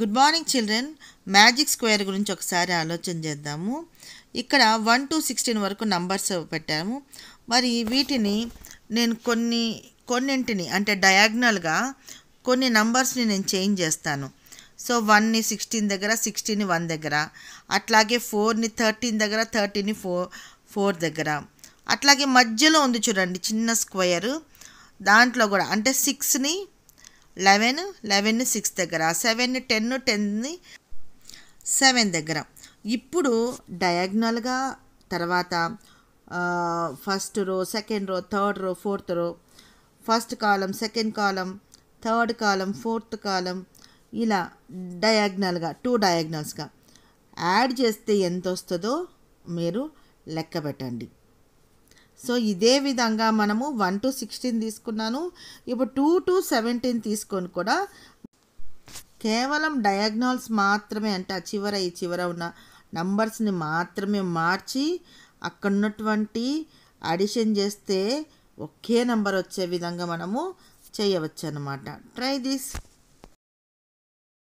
good morning children magic square గురించి ఒకసారి ఆలోచన చేద్దాము ఇక్కడ వన్ టు సిక్స్టీన్ వరకు నంబర్స్ పెట్టాము మరి వీటిని నేను కొన్ని కొన్నింటిని అంటే డయాగ్నల్గా కొన్ని నంబర్స్ని నేను చేంజ్ చేస్తాను సో వన్ని సిక్స్టీన్ దగ్గర సిక్స్టీని వన్ దగ్గర అట్లాగే ఫోర్ని థర్టీన్ దగ్గర థర్టీని ఫోర్ ఫోర్ దగ్గర అట్లాగే మధ్యలో ఉంది చూడండి చిన్న స్క్వేర్ దాంట్లో కూడా అంటే సిక్స్ని లెవెన్ లెవెన్ సిక్స్ దగ్గర సెవెన్ టెన్ టెన్ని సెవెన్ దగ్గర ఇప్పుడు డయాగ్నల్గా తర్వాత first row second row third row fourth row first column second column third column fourth column ఇలా డయాగ్నల్గా టూ డయాగ్నల్స్గా యాడ్ చేస్తే ఎంత వస్తుందో మీరు లెక్క పెట్టండి సో ఇదే విధంగా మనము వన్ టు సిక్స్టీన్ తీసుకున్నాను ఇప్పుడు టూ టు సెవెంటీన్ తీసుకొని కూడా కేవలం డయాగ్నాల్స్ మాత్రమే అంటే ఆ చివర ఈ చివర ఉన్న నంబర్స్ని మాత్రమే మార్చి అక్కడ ఉన్నటువంటి అడిషన్ చేస్తే ఒకే నంబర్ వచ్చే విధంగా మనము చేయవచ్చు అన్నమాట ట్రై దిస్